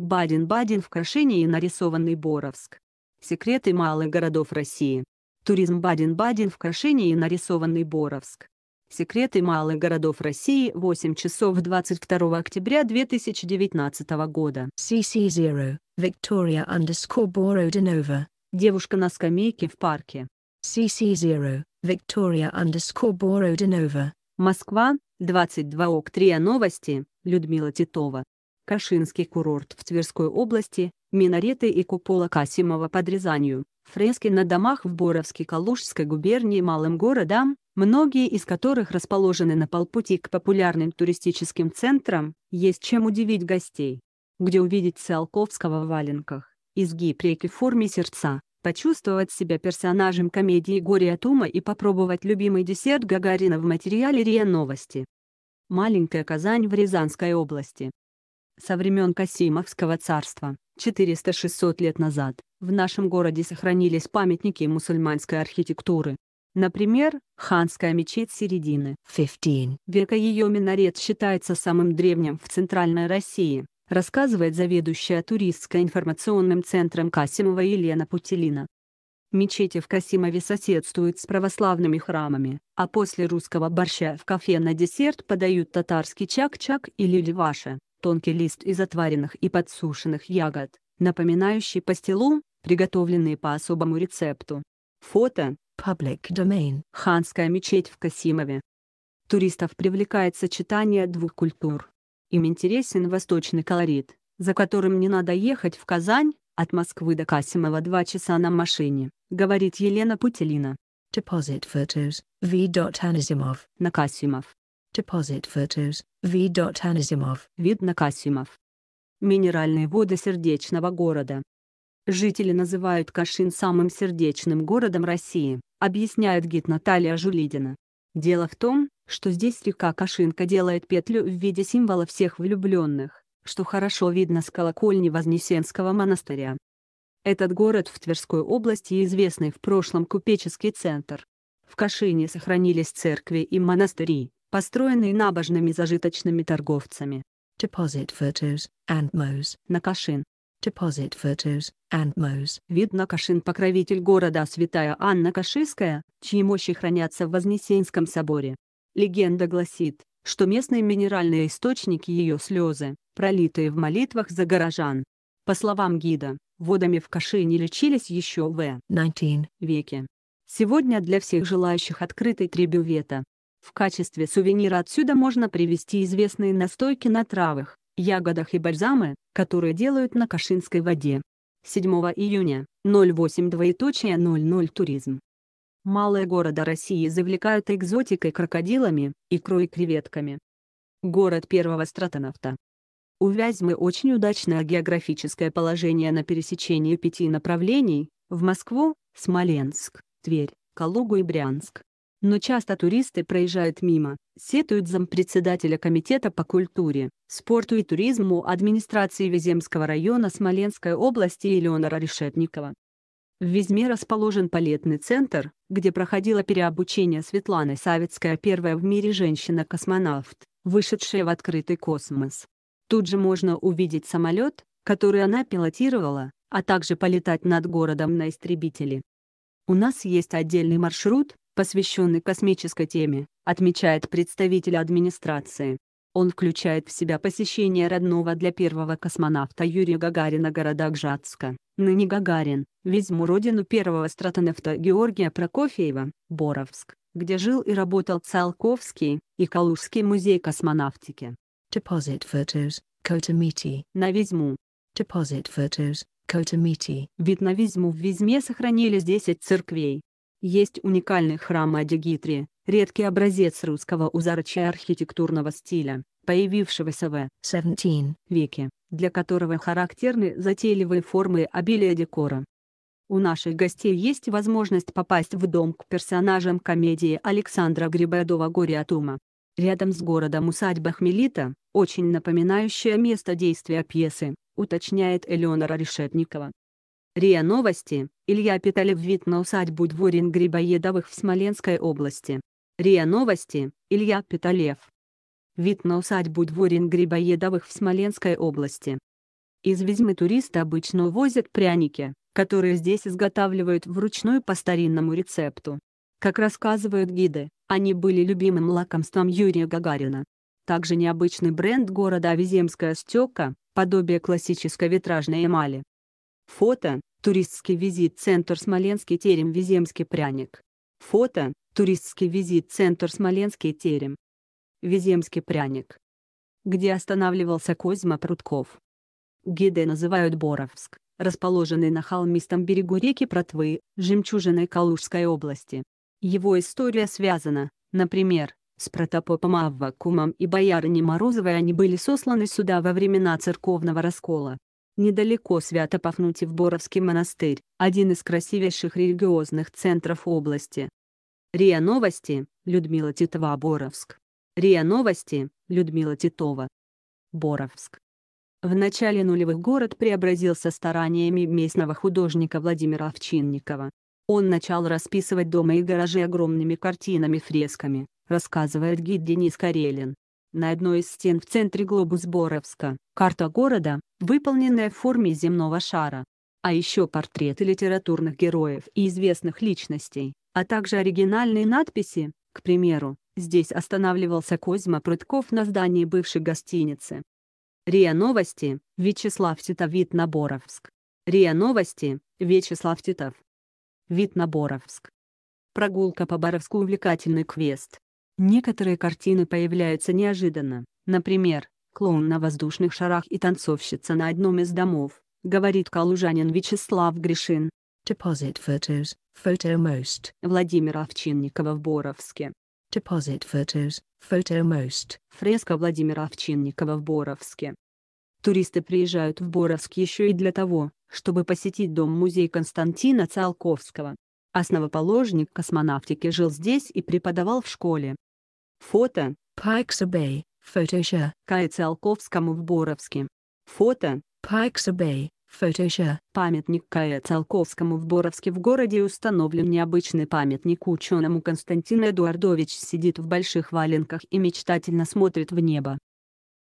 Баден-Баден в Крашине и нарисованный Боровск. Секреты малых городов России. Туризм Баден-Баден в Крашине и нарисованный Боровск. Секреты малых городов России 8 часов 22 октября 2019 года. CC0, Victoria underscore Borodinova. Девушка на скамейке в парке. CC0, Victoria underscore Borodinova. Москва, 22 ок 3 новости, Людмила Титова. Кашинский курорт в Тверской области, минареты и купола Касимова под Рязанью, фрески на домах в Боровской, Калужской губернии малым городам, многие из которых расположены на полпути к популярным туристическим центрам, есть чем удивить гостей. Где увидеть Циолковского в валенках, изгиб реки в форме сердца, почувствовать себя персонажем комедии «Горе Тума и попробовать любимый десерт Гагарина в материале РИА Новости. Маленькая Казань в Рязанской области со времен Касимовского царства, 400-600 лет назад, в нашем городе сохранились памятники мусульманской архитектуры. Например, ханская мечеть середины 15. века ее минарет считается самым древним в Центральной России, рассказывает заведующая туристско-информационным центром Касимова Елена Путилина. Мечети в Касимове соседствуют с православными храмами, а после русского борща в кафе на десерт подают татарский чак-чак или леваше тонкий лист из отваренных и подсушенных ягод, напоминающий пастилу, приготовленные по особому рецепту. Фото Public Domain Ханская мечеть в Касимове. Туристов привлекает сочетание двух культур. Им интересен восточный колорит, за которым не надо ехать в Казань, от Москвы до Касимова два часа на машине, говорит Елена Путилина. Deposit photos, v. Anazimov. На Касимов. Deposit Photos, V. Аназимов. Вид на Касимов. Минеральные воды сердечного города. Жители называют Кашин самым сердечным городом России, объясняет гид Наталья Жулидина. Дело в том, что здесь река Кашинка делает петлю в виде символа всех влюбленных, что хорошо видно с колокольни Вознесенского монастыря. Этот город в Тверской области известный в прошлом купеческий центр. В Кашине сохранились церкви и монастыри, построенный набожными зажиточными торговцами. Deposit photos and на Кашин, Deposit photos and Moes. Вид Накашин – покровитель города Святая Анна Кашиская, чьи мощи хранятся в Вознесенском соборе. Легенда гласит, что местные минеральные источники ее слезы, пролитые в молитвах за горожан. По словам гида, водами в Кашине лечились еще в 19 веке. Сегодня для всех желающих открытой трибювета. В качестве сувенира отсюда можно привезти известные настойки на травах, ягодах и бальзамы, которые делают на Кашинской воде. 7 июня, 08.00 Туризм. Малые города России завлекают экзотикой крокодилами, икрой и креветками. Город первого стратонавта. У Вязьмы очень удачное географическое положение на пересечении пяти направлений – в Москву, Смоленск, Тверь, Калугу и Брянск но часто туристы проезжают мимо, сетует зампредседателя Комитета по культуре, спорту и туризму администрации Веземского района Смоленской области Елеонора Решетникова. В Везме расположен балетный центр, где проходило переобучение Светланы Савицкая, первая в мире женщина-космонавт, вышедшая в открытый космос. Тут же можно увидеть самолет, который она пилотировала, а также полетать над городом на истребителе. У нас есть отдельный маршрут, посвященный космической теме, отмечает представитель администрации. Он включает в себя посещение родного для первого космонавта Юрия Гагарина города Гжатска, ныне Гагарин, визму родину первого стратонавта Георгия Прокофьева, Боровск, где жил и работал Циолковский, и Калужский музей космонавтики. Deposit photos, Kotamiti. На Визму. Deposit photos, Kotamiti. Вид на Визму в Визме сохранились 10 церквей, есть уникальный храм Адигитри, редкий образец русского узорча архитектурного стиля, появившегося в XVII веке, для которого характерны затейливые формы и обилие декора. У наших гостей есть возможность попасть в дом к персонажам комедии Александра Грибоедова «Горе от ума». Рядом с городом усадьба Хмелита, очень напоминающая место действия пьесы, уточняет Элеонора Решетникова. РИА Новости, Илья Питалев вид на усадьбу дворин Грибоедовых в Смоленской области. РИА Новости, Илья Питалев. Вид на усадьбу дворин Грибоедовых в Смоленской области. Из Вязьмы туристы обычно увозят пряники, которые здесь изготавливают вручную по старинному рецепту. Как рассказывают гиды, они были любимым лакомством Юрия Гагарина. Также необычный бренд города Виземская стека, подобие классической витражной эмали. Фото Туристский визит Центр Смоленский терем Виземский пряник. Фото Туристский визит Центр Смоленский терем. Виземский пряник. Где останавливался Козьма Прудков. Гиды называют Боровск, расположенный на холмистом берегу реки Протвы, жемчужиной Калужской области. Его история связана, например, с протопопом Аввакумом и боярыней Морозовой они были сосланы сюда во времена церковного раскола недалеко Свято-Пафнутий в Боровский монастырь, один из красивейших религиозных центров области. РИА Новости, Людмила Титова, Боровск. РИА Новости, Людмила Титова. Боровск. В начале нулевых город преобразился стараниями местного художника Владимира Овчинникова. Он начал расписывать дома и гаражи огромными картинами-фресками, рассказывает гид Денис Карелин на одной из стен в центре глобус Боровска, карта города, выполненная в форме земного шара. А еще портреты литературных героев и известных личностей, а также оригинальные надписи, к примеру, здесь останавливался Козьма Прудков на здании бывшей гостиницы. РИА Новости, Вячеслав Титов, Вид Наборовск. РИА Новости, Вячеслав Титов. Вид Наборовск. Прогулка по Боровску увлекательный квест, Некоторые картины появляются неожиданно. Например, клоун на воздушных шарах и танцовщица на одном из домов, говорит калужанин Вячеслав Гришин. Deposit photos, photo most. Владимира Овчинникова в Боровске. Deposit photos, photo most. Фреска Владимира Овчинникова в Боровске. Туристы приезжают в Боровск еще и для того, чтобы посетить дом-музей Константина Циолковского. Основоположник космонавтики жил здесь и преподавал в школе, Фото. Пайксабей, Bay, Фотоша. К. Циолковскому в Боровске. Фото. Пайксабей, Bay, Фотоша. Памятник К. Циолковскому в Боровске в городе установлен необычный памятник ученому Константин Эдуардович сидит в больших валенках и мечтательно смотрит в небо.